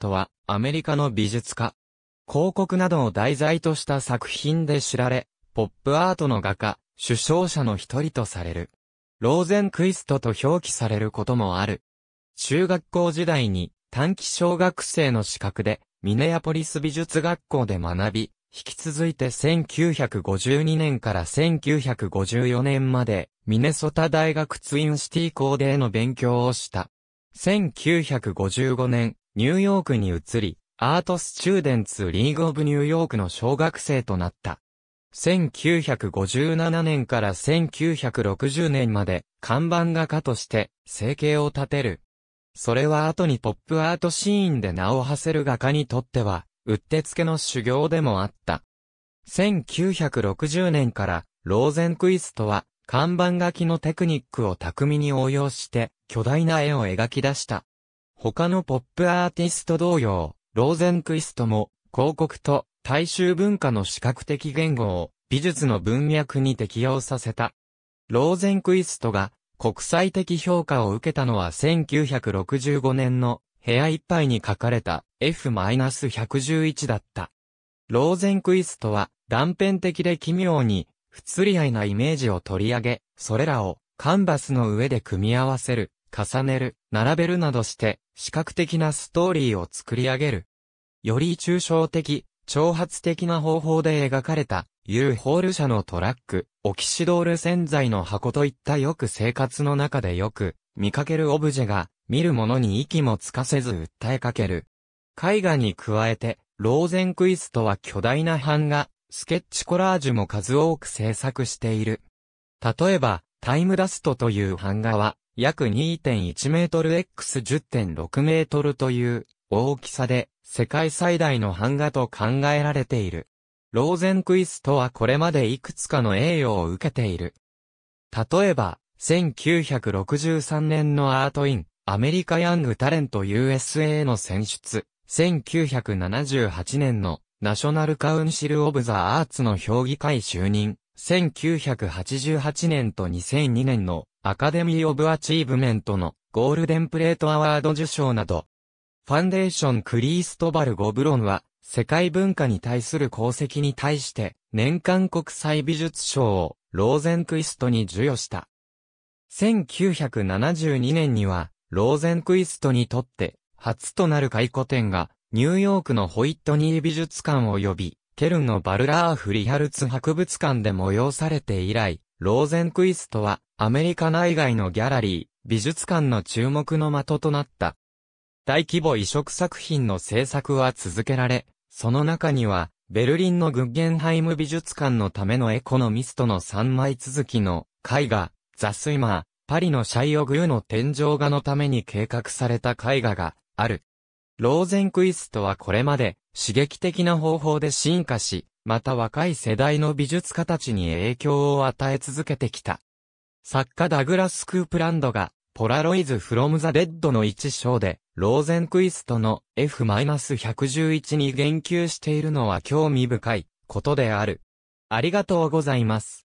トは、アメリカの美術家。広告などを題材とした作品で知られ、ポップアートの画家、首相者の一人とされる。ローゼンクイストと表記されることもある。中学校時代に短期小学生の資格でミネアポリス美術学校で学び、引き続いて1952年から1954年までミネソタ大学ツインシティ校での勉強をした。1955年、ニューヨークに移り、アートスチューデンツリーグオブニューヨークの小学生となった。1957年から1960年まで看板画家として生計を立てる。それは後にポップアートシーンで名を馳せる画家にとっては、うってつけの修行でもあった。1960年からローゼンクイストは看板書きのテクニックを巧みに応用して巨大な絵を描き出した。他のポップアーティスト同様、ローゼンクイストも、広告と大衆文化の視覚的言語を美術の文脈に適用させた。ローゼンクイストが国際的評価を受けたのは1965年の部屋いっぱいに書かれた F-111 だった。ローゼンクイストは断片的で奇妙に不釣り合いなイメージを取り上げ、それらをカンバスの上で組み合わせる重ねる、並べるなどして、視覚的なストーリーを作り上げる。より抽象的、挑発的な方法で描かれた、ユーホール社のトラック、オキシドール洗剤の箱といったよく生活の中でよく見かけるオブジェが、見る者に息もつかせず訴えかける。絵画に加えて、ローゼンクイストは巨大な版画、スケッチコラージュも数多く制作している。例えば、タイムダストという版画は、約2.1メートル X10.6 メートルという大きさで世界最大の版画と考えられている。ローゼンクイストはこれまでいくつかの栄誉を受けている。例えば、1963年のアートイン、アメリカヤングタレント USA の選出、1978年のナショナルカウンシル・オブ・ザ・アーツの評議会就任、1988年と2002年のアカデミー・オブ・アチーブメントのゴールデンプレートアワード受賞など、ファンデーション・クリーストバル・ゴブロンは、世界文化に対する功績に対して、年間国際美術賞をローゼンクイストに授与した。1972年には、ローゼンクイストにとって、初となる回顧展が、ニューヨークのホイットニー美術館及び、ケルンのバルラーフ・リハルツ博物館で催されて以来、ローゼンクイストは、アメリカ内外のギャラリー、美術館の注目の的となった。大規模移植作品の制作は続けられ、その中には、ベルリンのグッゲンハイム美術館のためのエコノミストの3枚続きの絵画、ザ・スイマー、パリのシャイオグーの天井画のために計画された絵画がある。ローゼンクイストはこれまで刺激的な方法で進化し、また若い世代の美術家たちに影響を与え続けてきた。作家ダグラス・クープランドが、ポラロイズ・フロム・ザ・レッドの一章で、ローゼンクイストの F-111 に言及しているのは興味深いことである。ありがとうございます。